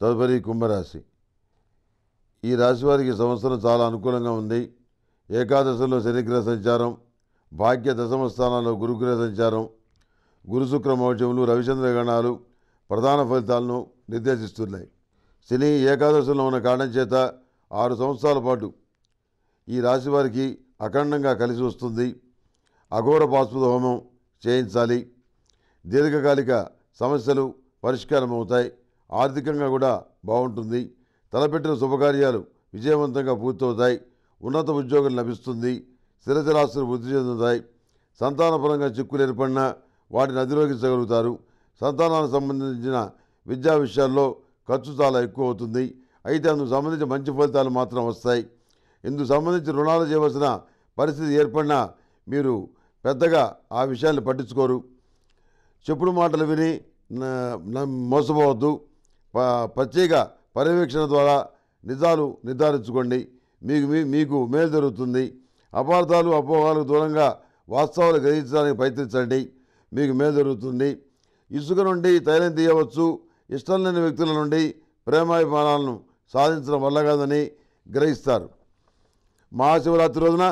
తదుపరి కుంభరాశి ఈ రాశి వారికి సంవత్సరం చాలా అనుకూలంగా ఉంది ఏకాదశిలో శనిగ్రహ సంచారం భాగ్య దశమ స్థానాల్లో గురుగ్రహ సంచారం గురుశుక్ర మౌఢ్యములు రవిచంద్ర గణాలు ప్రధాన ఫలితాలను నిర్దేశిస్తున్నాయి శని ఏకాదశిలో ఉన్న కారణం చేత ఆరు సంవత్సరాల పాటు ఈ రాశి వారికి అఖండంగా కలిసి వస్తుంది అఘోర పాస్పద హోమం చేయించాలి దీర్ఘకాలిక సమస్యలు పరిష్కారం అవుతాయి ఆర్థికంగా కూడా బాగుంటుంది తలపెట్టిన శుభకార్యాలు విజయవంతంగా పూర్తవుతాయి ఉన్నత ఉద్యోగం లభిస్తుంది స్థిరచరాస్తులు వృద్ధి చెందుతాయి సంతానపరంగా చిక్కులు ఏర్పడినా వాటిని అధిరోగించగలుగుతారు సంతానానికి సంబంధించిన విద్యా విషయాల్లో ఖర్చు చాలా ఎక్కువ అవుతుంది అయితే అందుకు సంబంధించి మంచి ఫలితాలు మాత్రం వస్తాయి ఇందుకు సంబంధించి రుణాలు చేయవలసిన పరిస్థితి ఏర్పడినా మీరు పెద్దగా ఆ విషయాన్ని పట్టించుకోరు చెప్పుడు మాటలు విని మోసపోవద్దు ప్రత్యేక పర్యవేక్షణ ద్వారా నిజాలు నిర్ధారించుకోండి మీకు మీకు మేలు జరుగుతుంది అపార్థాలు అపోహాలకు దూరంగా వాస్తవాలు గ్రహించడానికి ప్రయత్నించండి మీకు మేలు జరుగుతుంది ఇసుక నుండి తైలం తీయవచ్చు ఇష్టం లేని వ్యక్తుల నుండి ప్రేమాభిమానాలను సాధించడం వల్ల కాదని గ్రహిస్తారు మహాశివరాత్రి రోజున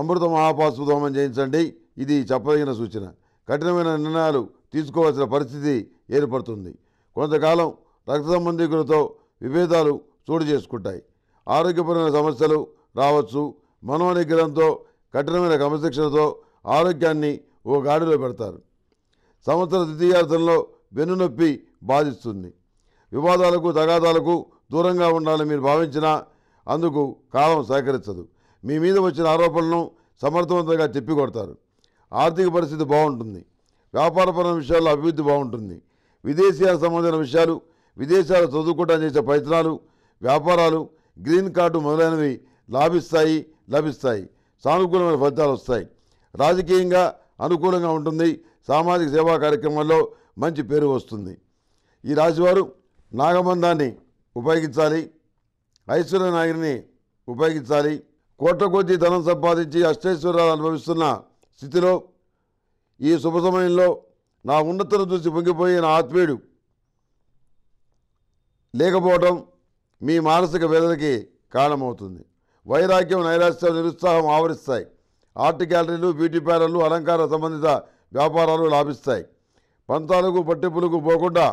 అమృత మహాపాసు హోమం చేయించండి ఇది చెప్పదగిన సూచన కఠినమైన నిర్ణయాలు తీసుకోవాల్సిన పరిస్థితి ఏర్పడుతుంది కొంతకాలం రక్త సంబంధికులతో విభేదాలు చోటు చేసుకుంటాయి ఆరోగ్యపరమైన సమస్యలు రావచ్చు మనోనిగ్రహంతో కఠినమైన క్రమశిక్షణతో ఆరోగ్యాన్ని ఓ గాడిలో పెడతారు సంవత్సర ద్వితీయార్థంలో వెన్నునొప్పి బాధిస్తుంది వివాదాలకు తగాదాలకు దూరంగా ఉండాలని మీరు భావించినా అందుకు కాలం సహకరించదు మీ మీద వచ్చిన ఆరోపణలను సమర్థవంతంగా తిప్పికొడతారు ఆర్థిక పరిస్థితి బాగుంటుంది వ్యాపారపరమైన విషయాల్లో అభివృద్ధి బాగుంటుంది విదేశీయాలకు సంబంధించిన విషయాలు విదేశాలు చదువుకోవడం చేసే ప్రయత్నాలు వ్యాపారాలు గ్రీన్ కార్డు మొదలైనవి లాభిస్తాయి లభిస్తాయి సానుకూలమైన ఫలితాలు వస్తాయి రాజకీయంగా అనుకూలంగా ఉంటుంది సామాజిక సేవా కార్యక్రమాల్లో మంచి పేరు వస్తుంది ఈ రాశివారు నాగబంధాన్ని ఉపయోగించాలి ఐశ్వర్య నాగిని ఉపయోగించాలి కోట్ల కొద్ది ధనం సంపాదించి అష్టైశ్వర్యాలు అనుభవిస్తున్న స్థితిలో ఈ శుభ సమయంలో నా ఉన్నతను చూసి నా ఆత్మీయుడు లేకపోవడం మీ మానసిక వేదనకి కారణమవుతుంది వైరాగ్యం నైరాశ్యం నిరుత్సాహం ఆవరిస్తాయి ఆర్ట్ గ్యాలరీలు బ్యూటీ పార్లర్లు అలంకార సంబంధిత వ్యాపారాలు లాభిస్తాయి పంతాలకు పట్టింపులకు పోకుండా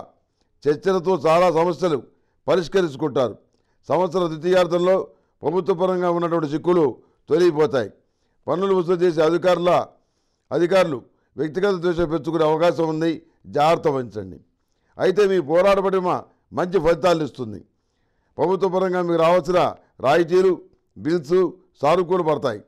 చర్చలతో చాలా సమస్యలు పరిష్కరించుకుంటారు సంవత్సర ద్వితీయార్థంలో ప్రభుత్వపరంగా ఉన్నటువంటి చిక్కులు తొలగిపోతాయి పన్నులు వసూలు చేసే అధికారుల అధికారులు వ్యక్తిగత ద్వేషం పెంచుకునే అవకాశం ఉంది జాగ్రత్త వహించండి అయితే మీ పోరాటపడిమ మంచి ఫలితాలను ఇస్తుంది ప్రభుత్వ పరంగా మీకు రావాల్సిన రాయితీలు బిల్స్ సానుకూలపడతాయి